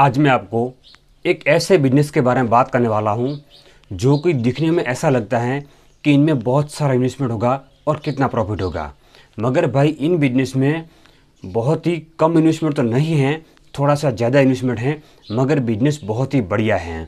आज मैं आपको एक ऐसे बिजनेस के बारे में बात करने वाला हूँ जो कि दिखने में ऐसा लगता है कि इनमें बहुत सारा इन्वेस्टमेंट होगा और कितना प्रॉफिट होगा मगर भाई इन बिजनेस में बहुत ही कम इन्वेस्टमेंट तो नहीं है थोड़ा सा ज़्यादा इन्वेस्टमेंट है मगर बिजनेस बहुत ही बढ़िया है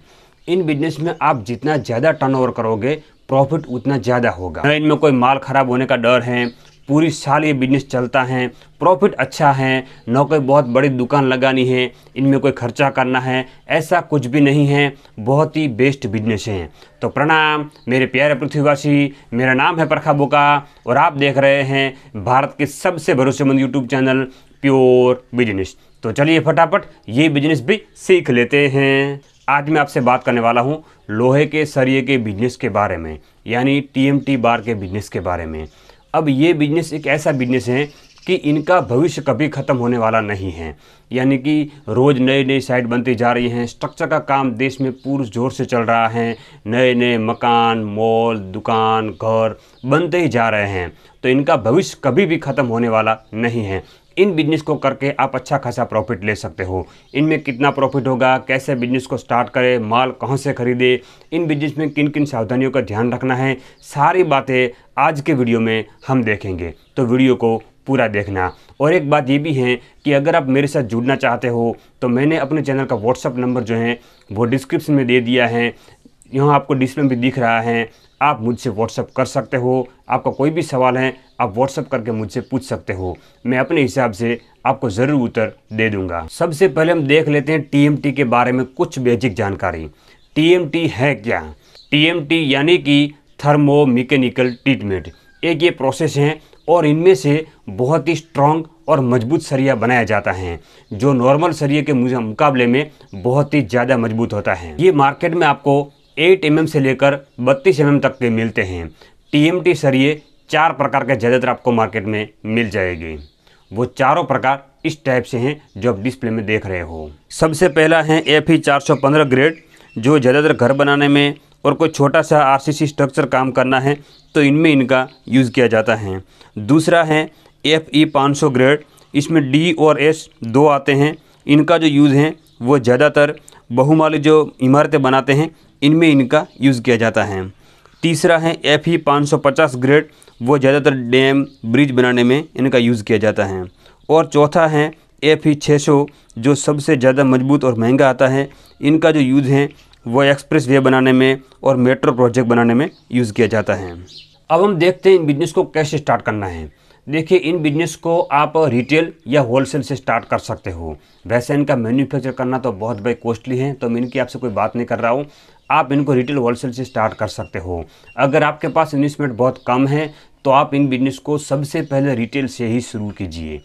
इन बिजनेस में आप जितना ज़्यादा टर्नओवर करोगे प्रॉफिट उतना ज़्यादा होगा न इनमें कोई माल ख़राब होने का डर है पूरी साल ये बिजनेस चलता है प्रॉफिट अच्छा है ना कोई बहुत बड़ी दुकान लगानी है इनमें कोई खर्चा करना है ऐसा कुछ भी नहीं है बहुत ही बेस्ट बिजनेस हैं तो प्रणाम मेरे प्यारे पृथ्वीवासी मेरा नाम है प्रखा बोका और आप देख रहे हैं भारत के सबसे भरोसेमंद यूट्यूब चैनल प्योर बिजनेस तो चलिए फटाफट ये बिजनेस भी सीख लेते हैं आज मैं आपसे बात करने वाला हूँ लोहे के सरिये के बिजनेस के बारे में यानी टीएमटी बार के बिजनेस के बारे में अब ये बिजनेस एक ऐसा बिजनेस है कि इनका भविष्य कभी ख़त्म होने वाला नहीं है यानी कि रोज़ नए नए साइट बनती जा रही हैं स्ट्रक्चर का काम देश में पूर्व जोर से चल रहा है नए नए मकान मॉल दुकान घर बनते ही जा रहे हैं तो इनका भविष्य कभी भी ख़त्म होने वाला नहीं है इन बिजनेस को करके आप अच्छा खासा प्रॉफिट ले सकते हो इनमें कितना प्रॉफिट होगा कैसे बिजनेस को स्टार्ट करें माल कहाँ से खरीदे इन बिजनेस में किन किन सावधानियों का ध्यान रखना है सारी बातें आज के वीडियो में हम देखेंगे तो वीडियो को पूरा देखना और एक बात ये भी है कि अगर आप मेरे साथ जुड़ना चाहते हो तो मैंने अपने चैनल का व्हाट्सअप नंबर जो है वो डिस्क्रिप्शन में दे दिया है यहाँ आपको डिस्प्ले में दिख रहा है आप मुझसे व्हाट्सअप कर सकते हो आपका कोई भी सवाल है आप व्हाट्सअप करके मुझसे पूछ सकते हो मैं अपने हिसाब से आपको ज़रूर उत्तर दे दूंगा सबसे पहले हम देख लेते हैं टीएमटी के बारे में कुछ बेसिक जानकारी टीएमटी है क्या टीएमटी यानी कि थर्मो मिकेनिकल ट्रीटमेंट एक ये प्रोसेस हैं और इनमें से बहुत ही स्ट्रॉन्ग और मजबूत सरिया बनाया जाता है जो नॉर्मल सरिया के मुकाबले में बहुत ही ज़्यादा मजबूत होता है ये मार्केट में आपको 8 एम mm से लेकर 32 एम mm तक के मिलते हैं टी टी सरिये चार प्रकार के ज़्यादातर आपको मार्केट में मिल जाएगी वो चारों प्रकार इस टाइप से हैं जो आप डिस्प्ले में देख रहे हो सबसे पहला है एफ ई चार ग्रेड जो ज़्यादातर घर बनाने में और कोई छोटा सा आरसीसी स्ट्रक्चर काम करना है तो इनमें इनका यूज़ किया जाता है दूसरा है एफ ई पाँच ग्रेड इसमें डी और एस दो आते हैं इनका जो यूज़ है वो ज़्यादातर बहुमाली जो इमारतें बनाते हैं इनमें इनका यूज़ किया जाता है तीसरा है एफ ई e पाँच ग्रेड वो ज़्यादातर डैम ब्रिज बनाने में इनका यूज़ किया जाता है और चौथा है एफ ई छः जो सबसे ज़्यादा मजबूत और महंगा आता है इनका जो यूज़ है वो एक्सप्रेस वे बनाने में और मेट्रो प्रोजेक्ट बनाने में यूज़ किया जाता है अब हम देखते हैं इन बिजनेस को कैसे स्टार्ट करना है देखिए इन बिजनेस को आप रिटेल या होलसेल से स्टार्ट कर सकते हो वैसे इनका मैन्युफैक्चर करना तो बहुत भाई कॉस्टली है तो मैं इनकी आपसे कोई बात नहीं कर रहा हूँ आप इनको रिटेल होलसेल से स्टार्ट कर सकते हो अगर आपके पास इन्वेस्टमेंट बहुत कम है तो आप इन बिजनेस को सबसे पहले रिटेल से ही शुरू कीजिए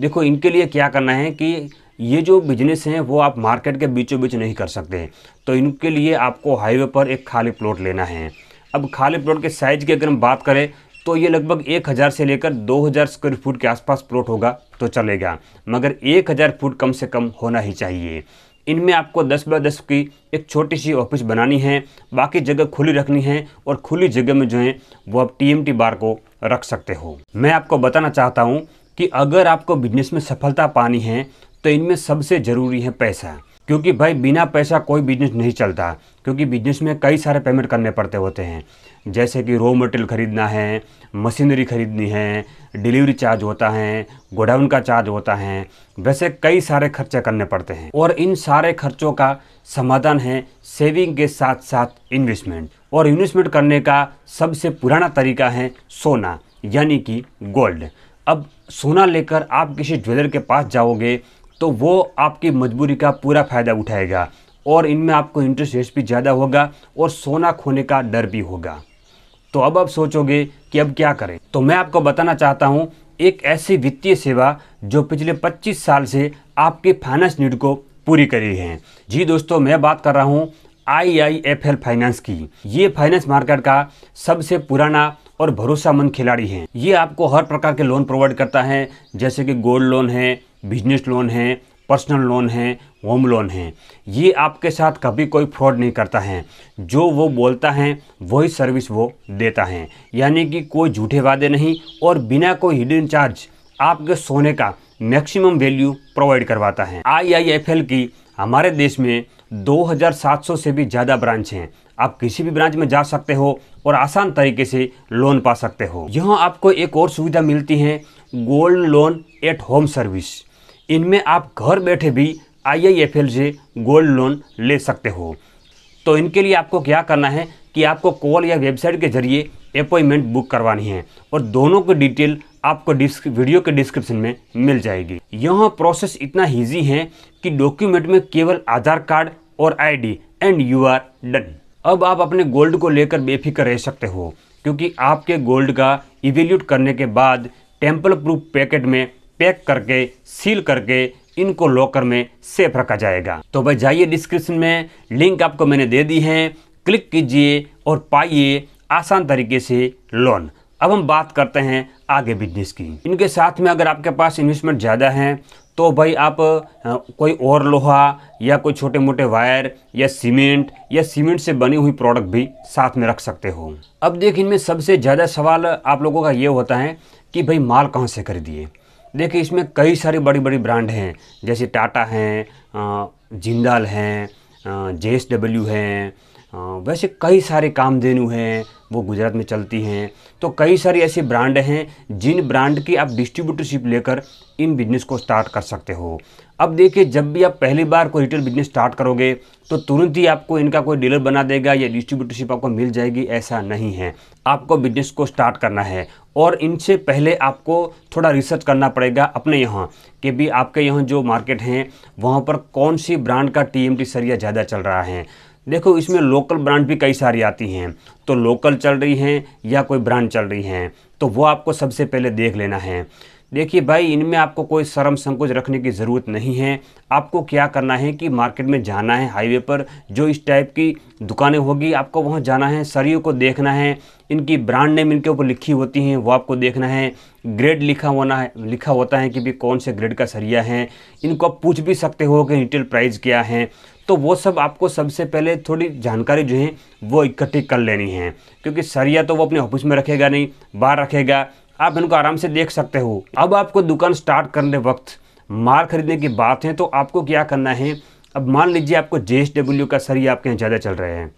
देखो इनके लिए क्या करना है कि ये जो बिजनेस हैं वो आप मार्केट के बीचों बीच नहीं कर सकते तो इनके लिए आपको हाईवे पर एक खाली प्लॉट लेना है अब खाली प्लॉट के साइज़ की अगर हम बात करें तो ये लगभग एक हज़ार से लेकर दो हज़ार स्क्वायर फुट के आसपास प्लॉट होगा तो चलेगा मगर एक हज़ार फुट कम से कम होना ही चाहिए इनमें आपको दस बाय दस की एक छोटी सी ऑफिस बनानी है बाकी जगह खुली रखनी है और खुली जगह में जो है वो आप टी बार को रख सकते हो मैं आपको बताना चाहता हूँ कि अगर आपको बिजनेस में सफलता पानी है तो इनमें सबसे ज़रूरी है पैसा क्योंकि भाई बिना पैसा कोई बिजनेस नहीं चलता क्योंकि बिजनेस में कई सारे पेमेंट करने पड़ते होते हैं जैसे कि रॉ मटेरियल ख़रीदना है मशीनरी ख़रीदनी है डिलीवरी चार्ज होता है गोडाउन का चार्ज होता है वैसे कई सारे खर्चे करने पड़ते हैं और इन सारे खर्चों का समाधान है सेविंग के साथ साथ इन्वेस्टमेंट और इन्वेस्टमेंट करने का सबसे पुराना तरीका है सोना यानी कि गोल्ड अब सोना लेकर आप किसी ज्वेलर के पास जाओगे तो वो आपकी मजबूरी का पूरा फ़ायदा उठाएगा और इनमें आपको इंटरेस्ट रेट भी ज़्यादा होगा और सोना खोने का डर भी होगा तो अब आप सोचोगे कि अब क्या करें तो मैं आपको बताना चाहता हूँ एक ऐसी वित्तीय सेवा जो पिछले 25 साल से आपके फाइनेंस नीड को पूरी करी है जी दोस्तों मैं बात कर रहा हूँ I I F L finance की ये फाइनेंस मार्केट का सबसे पुराना और भरोसामंद खिलाड़ी है ये आपको हर प्रकार के लोन प्रोवाइड करता है जैसे कि गोल्ड लोन है बिजनेस लोन है पर्सनल लोन है होम लोन है ये आपके साथ कभी कोई फ्रॉड नहीं करता है जो वो बोलता है वही सर्विस वो देता है यानी कि कोई झूठे वादे नहीं और बिना कोई हिडन चार्ज आपके सोने का मैक्सिमम वैल्यू प्रोवाइड करवाता है आईआईएफएल की हमारे देश में 2700 से भी ज़्यादा ब्रांच हैं आप किसी भी ब्रांच में जा सकते हो और आसान तरीके से लोन पा सकते हो यहाँ आपको एक और सुविधा मिलती है gold loan at home service इनमें आप घर बैठे भी आई से गोल्ड लोन ले सकते हो तो इनके लिए आपको क्या करना है कि आपको कॉल या वेबसाइट के जरिए अपॉइंटमेंट बुक करवानी है और दोनों की डिटेल आपको वीडियो के डिस्क्रिप्शन में मिल जाएगी यह प्रोसेस इतना ईजी है कि डॉक्यूमेंट में केवल आधार कार्ड और ID and you are done अब आप अपने गोल्ड को लेकर बेफिक्र रह सकते हो क्योंकि आपके गोल्ड का इवेल्यूट करने के बाद टेम्पल प्रूफ पैकेट में पैक करके सील करके इनको लॉकर में सेफ रखा जाएगा तो भाई जाइए डिस्क्रिप्शन में लिंक आपको मैंने दे दी है क्लिक कीजिए और पाइए आसान तरीके से लोन अब हम बात करते हैं आगे बिजनेस की इनके साथ में अगर आपके पास इन्वेस्टमेंट ज़्यादा है तो भाई आप कोई और लोहा या कोई छोटे मोटे वायर या सीमेंट या सीमेंट से बनी हुई प्रोडक्ट भी साथ में रख सकते हो अब देखिए इनमें सबसे ज़्यादा सवाल आप लोगों का ये होता है कि भाई माल कहाँ से खरीदिए देखिए इसमें कई सारी बड़ी बड़ी ब्रांड हैं जैसे टाटा हैं जिंदाल हैं जे एस डब्ल्यू हैं वैसे कई सारे कामधेनु हैं वो गुजरात में चलती हैं तो कई सारी ऐसी ब्रांड हैं जिन ब्रांड की आप डिस्ट्रीब्यूटरशिप लेकर इन बिजनेस को स्टार्ट कर सकते हो अब देखिए जब भी आप पहली बार कोई रिटेल बिजनेस स्टार्ट करोगे तो तुरंत ही आपको इनका कोई डीलर बना देगा या डिस्ट्रीब्यूटरशिप आपको मिल जाएगी ऐसा नहीं है आपको बिजनेस को स्टार्ट करना है और इनसे पहले आपको थोड़ा रिसर्च करना पड़ेगा अपने यहाँ कि भी आपके यहाँ जो मार्केट हैं वहाँ पर कौन सी ब्रांड का टी एम टी सरिया ज़्यादा चल रहा है देखो इसमें लोकल ब्रांड भी कई सारी आती हैं तो लोकल चल रही हैं या कोई ब्रांड चल रही हैं तो वो आपको सबसे पहले देख लेना है देखिए भाई इनमें आपको कोई शर्म संकोच रखने की ज़रूरत नहीं है आपको क्या करना है कि मार्केट में जाना है हाईवे पर जो इस टाइप की दुकानें होगी आपको वहाँ जाना है सरियों को देखना है इनकी ब्रांड नेम इनके ऊपर लिखी होती हैं वो आपको देखना है ग्रेड लिखा होना है लिखा होता है कि भी कौन से ग्रेड का सरिया है इनको आप पूछ भी सकते हो कि रिटेल प्राइस क्या है तो वो सब आपको सबसे पहले थोड़ी जानकारी जो है वो इकट्ठी कर लेनी है क्योंकि सरिया तो वो अपने ऑफिस में रखेगा नहीं बाहर रखेगा आप इनको आराम से देख सकते हो अब आपको दुकान स्टार्ट करने वक्त माल खरीदने की बात है तो आपको क्या करना है अब मान लीजिए आपको जे का सरिया आपके यहाँ ज़्यादा चल रहे हैं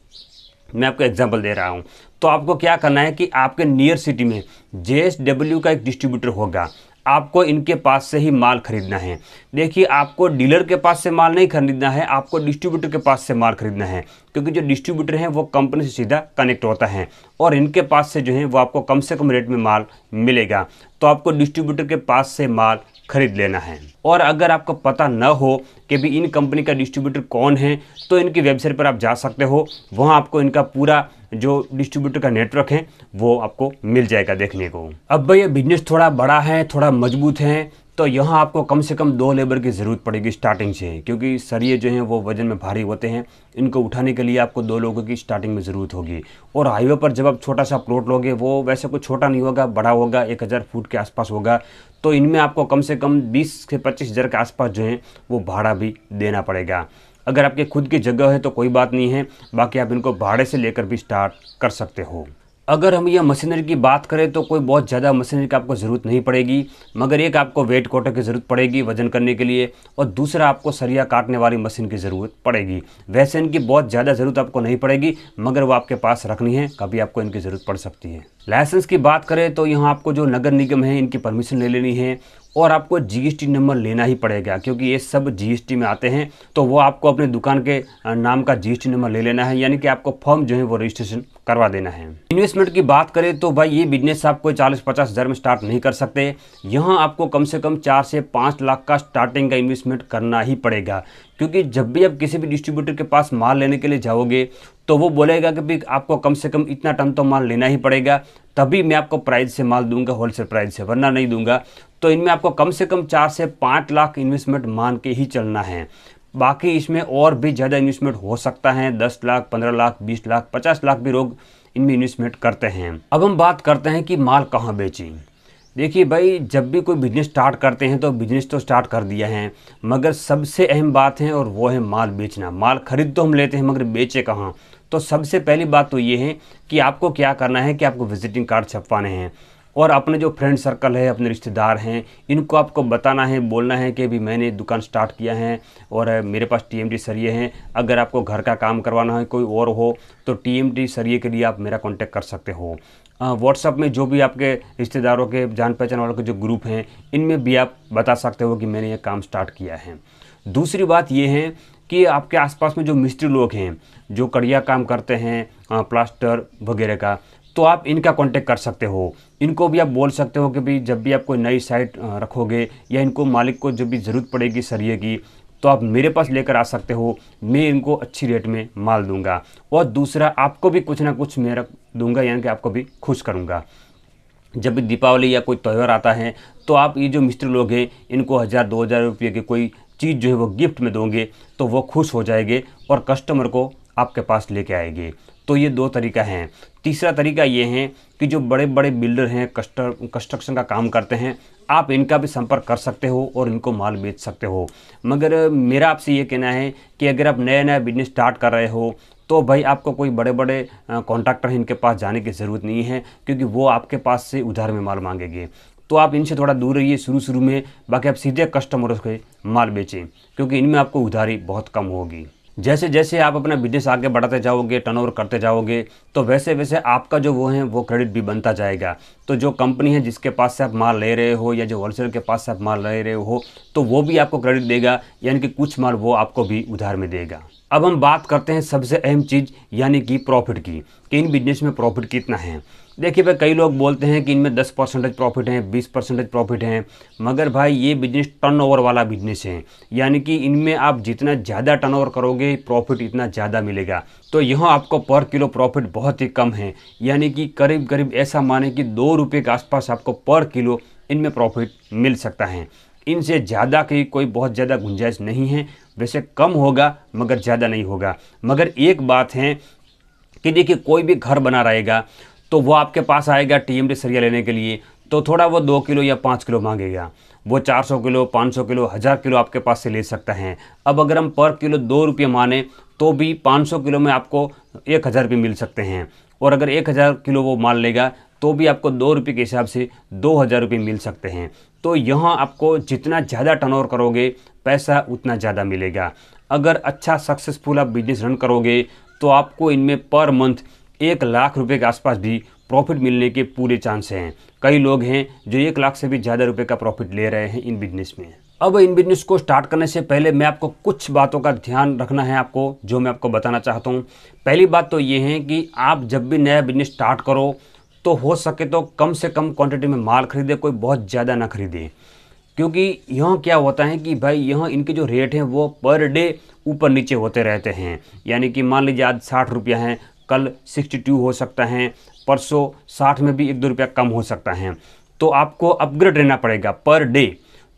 मैं आपको एग्जाम्पल दे रहा हूँ तो आपको क्या करना है कि आपके नियर सिटी में जे का एक डिस्ट्रीब्यूटर होगा आपको इनके पास से ही माल खरीदना है देखिए आपको डीलर के पास से माल नहीं खरीदना है आपको डिस्ट्रीब्यूटर के पास से माल खरीदना है क्योंकि जो डिस्ट्रीब्यूटर हैं वो कंपनी से सीधा कनेक्ट होता है और इनके पास से जो है वो आपको कम से कम रेट में माल मिलेगा तो आपको डिस्ट्रीब्यूटर के पास से माल खरीद लेना है और अगर आपको पता न हो कि भी इन कंपनी का डिस्ट्रीब्यूटर कौन है तो इनकी वेबसाइट पर आप जा सकते हो वहाँ आपको इनका पूरा जो डिस्ट्रीब्यूटर का नेटवर्क है वो आपको मिल जाएगा देखने को अब भाई ये बिजनेस थोड़ा बड़ा है थोड़ा मजबूत है तो यहाँ आपको कम से कम दो लेबर की ज़रूरत पड़ेगी स्टार्टिंग से क्योंकि सरिये जो हैं वो वज़न में भारी होते हैं इनको उठाने के लिए आपको दो लोगों की स्टार्टिंग में ज़रूरत होगी और हाईवे पर जब आप छोटा सा प्लॉट लोगे वो वैसे कुछ छोटा नहीं होगा बड़ा होगा एक हज़ार फुट के आसपास होगा तो इनमें आपको कम से कम बीस से पच्चीस हज़ार के आसपास जो है वो भाड़ा भी देना पड़ेगा अगर आपके खुद की जगह है तो कोई बात नहीं है बाकी आप इनको भाड़े से लेकर भी स्टार्ट कर सकते हो अगर हम यह मशीनरी की बात करें तो कोई बहुत ज़्यादा मशीनरी की आपको ज़रूरत नहीं पड़ेगी मगर एक आपको वेट कोटर की ज़रूरत पड़ेगी वजन करने के लिए और दूसरा आपको सरिया काटने वाली मशीन की ज़रूरत पड़ेगी वैसे इनकी बहुत ज़्यादा ज़रूरत आपको नहीं पड़ेगी मगर वो आपके पास रखनी है कभी आपको इनकी ज़रूरत पड़ सकती है लाइसेंस की बात करें तो यहाँ आपको जो नगर निगम है इनकी परमिशन ले लेनी है और आपको जीएसटी नंबर लेना ही पड़ेगा क्योंकि ये सब जीएसटी में आते हैं तो वो आपको अपने दुकान के नाम का जीएसटी नंबर ले लेना है यानी कि आपको फॉर्म जो है वो रजिस्ट्रेशन करवा देना है इन्वेस्टमेंट की बात करें तो भाई ये बिजनेस आप कोई चालीस पचास हज़ार में स्टार्ट नहीं कर सकते यहाँ आपको कम से कम चार से पाँच लाख का स्टार्टिंग का इन्वेस्टमेंट करना ही पड़ेगा क्योंकि जब भी आप किसी भी डिस्ट्रीब्यूटर के पास माल लेने के लिए जाओगे तो वो बोलेगा कि भाई आपको कम से कम इतना टन तो माल लेना ही पड़ेगा तभी मैं आपको प्राइस से माल दूंगा होलसेल प्राइस से वरना नहीं दूंगा तो इनमें आपको कम से कम चार से पाँच लाख इन्वेस्टमेंट मान के ही चलना है बाकी इसमें और भी ज़्यादा इन्वेस्टमेंट हो सकता है दस लाख पंद्रह लाख बीस लाख पचास लाख भी लोग इनमें इन्वेस्टमेंट करते हैं अब हम बात करते हैं कि माल कहाँ बेचें देखिए भाई जब भी कोई बिजनेस स्टार्ट करते हैं तो बिजनेस तो स्टार्ट कर दिया है मगर सबसे अहम बात है और वो है माल बेचना माल खरीद तो हम लेते हैं मगर बेचे कहाँ तो सबसे पहली बात तो ये है कि आपको क्या करना है कि आपको विजिटिंग कार्ड छपवाने हैं और अपने जो फ्रेंड सर्कल है अपने रिश्तेदार हैं इनको आपको बताना है बोलना है कि भी मैंने दुकान स्टार्ट किया है और मेरे पास टी एम सरिये हैं अगर आपको घर का काम करवाना है कोई और हो तो टी एम सरिये के लिए आप मेरा कॉन्टेक्ट कर सकते हो व्हाट्सअप में जो भी आपके रिश्तेदारों के जान पहचान वालों के जो ग्रुप हैं इनमें भी आप बता सकते हो कि मैंने ये काम स्टार्ट किया है दूसरी बात ये है कि आपके आसपास में जो मिस्त्री लोग हैं जो कड़िया काम करते हैं प्लास्टर वगैरह का तो आप इनका कांटेक्ट कर सकते हो इनको भी आप बोल सकते हो कि भाई जब भी आप कोई नई साइट रखोगे या इनको मालिक को जब भी ज़रूरत पड़ेगी सरिए की तो आप मेरे पास लेकर आ सकते हो मैं इनको अच्छी रेट में माल दूंगा और दूसरा आपको भी कुछ ना कुछ मैं रख दूंगा यानी कि आपको भी खुश करूंगा जब भी दीपावली या कोई त्यौहार आता है तो आप ये जो मिस्त्री लोग हैं इनको हज़ार दो हज़ार रुपये की कोई चीज़ जो है वो गिफ्ट में दोगे तो वो खुश हो जाएंगे और कस्टमर को आपके पास लेके आएंगे तो ये दो तरीका हैं तीसरा तरीका ये है कि जो बड़े बड़े बिल्डर हैं कंस्ट्रक्शन का काम करते हैं आप इनका भी संपर्क कर सकते हो और इनको माल बेच सकते हो मगर मेरा आपसे ये कहना है कि अगर आप नया नया बिजनेस स्टार्ट कर रहे हो तो भाई आपको कोई बड़े बड़े कॉन्ट्रैक्टर हैं इनके पास जाने की ज़रूरत नहीं है क्योंकि वो आपके पास से उधार में माल मांगेंगे तो आप इनसे थोड़ा दूर रहिए शुरू शुरू में बाकी आप सीधे कस्टमरों के माल बेचें क्योंकि इनमें आपको उधारी बहुत कम होगी जैसे जैसे आप अपना बिजनेस आगे बढ़ाते जाओगे टर्नओवर करते जाओगे तो वैसे वैसे आपका जो वो है वो क्रेडिट भी बनता जाएगा तो जो कंपनी है जिसके पास से आप माल ले रहे हो या जो होलसेल के पास से आप माल ले रहे हो तो वो भी आपको क्रेडिट देगा यानी कि कुछ माल वो आपको भी उधार में देगा अब हम बात करते हैं सबसे अहम चीज़ यानी कि प्रॉफिट की कि इन बिजनेस में प्रॉफिट कितना है देखिए भाई कई लोग बोलते हैं कि इनमें 10 परसेंटेज प्रॉफिट हैं 20 परसेंटेज प्रॉफिट हैं मगर भाई ये बिजनेस टर्नओवर वाला बिजनेस है यानी कि इनमें आप जितना ज़्यादा टर्नओवर करोगे प्रॉफिट इतना ज़्यादा मिलेगा तो यहाँ आपको पर किलो प्रॉफिट बहुत ही कम है यानी कि करीब करीब ऐसा माने कि दो रुपये के आसपास आपको पर किलो इनमें प्रॉफिट मिल सकता है इनसे ज़्यादा की कोई बहुत ज़्यादा गुंजाइश नहीं है वैसे कम होगा मगर ज़्यादा नहीं होगा मगर एक बात है कि देखिए कोई भी घर बना रहेगा तो वो आपके पास आएगा टीएमटी सरिया लेने के लिए तो थोड़ा वो दो किलो या पाँच किलो मांगेगा वो चार सौ किलो पाँच सौ किलो हज़ार किलो आपके पास से ले सकता है अब अगर हम पर किलो दो रुपये माने तो भी पाँच सौ किलो में आपको एक हज़ार रुपये मिल सकते हैं और अगर एक हज़ार किलो वो माल लेगा तो भी आपको दो रुपये के हिसाब से दो हज़ार रुपये मिल सकते हैं तो यहाँ आपको जितना ज़्यादा टर्नओवर करोगे पैसा उतना ज़्यादा मिलेगा अगर अच्छा सक्सेसफुल आप बिजनेस रन करोगे तो आपको इनमें पर मंथ एक लाख रुपए के आसपास भी प्रॉफिट मिलने के पूरे चांस हैं कई लोग हैं जो एक लाख से भी ज़्यादा रुपए का प्रॉफिट ले रहे हैं इन बिजनेस में अब इन बिजनेस को स्टार्ट करने से पहले मैं आपको कुछ बातों का ध्यान रखना है आपको जो मैं आपको बताना चाहता हूँ पहली बात तो ये है कि आप जब भी नया बिजनेस स्टार्ट करो तो हो सके तो कम से कम क्वान्टिटी में माल खरीदे कोई बहुत ज़्यादा ना खरीदे क्योंकि यहाँ क्या होता है कि भाई यहाँ इनके जो रेट हैं वो पर डे ऊपर नीचे होते रहते हैं यानी कि मान लीजिए आज साठ रुपया है कल सिक्सटी टू हो सकता है परसों साठ में भी एक दो रुपया कम हो सकता है तो आपको अपग्रेड रहना पड़ेगा पर डे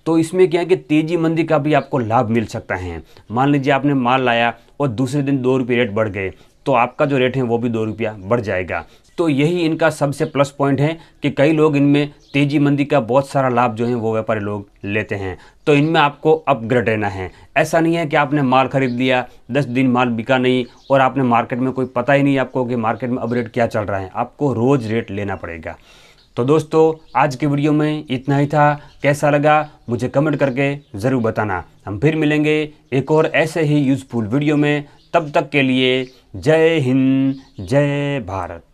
तो इसमें क्या है कि तेजी मंदी का भी आपको लाभ मिल सकता है मान लीजिए आपने माल लाया और दूसरे दिन दो रुपये रेट बढ़ गए तो आपका जो रेट है वो भी दो रुपया बढ़ जाएगा तो यही इनका सबसे प्लस पॉइंट है कि कई लोग इनमें तेजी मंदी का बहुत सारा लाभ जो है वो व्यापारी लोग लेते हैं तो इनमें आपको अपग्रेड रहना है ऐसा नहीं है कि आपने माल खरीद लिया दस दिन माल बिका नहीं और आपने मार्केट में कोई पता ही नहीं आपको कि मार्केट में अपग्रेड क्या चल रहा है आपको रोज़ रेट लेना पड़ेगा तो दोस्तों आज के वीडियो में इतना ही था कैसा लगा मुझे कमेंट करके ज़रूर बताना हम फिर मिलेंगे एक और ऐसे ही यूज़फुल वीडियो में तब तक के लिए जय हिंद जय भारत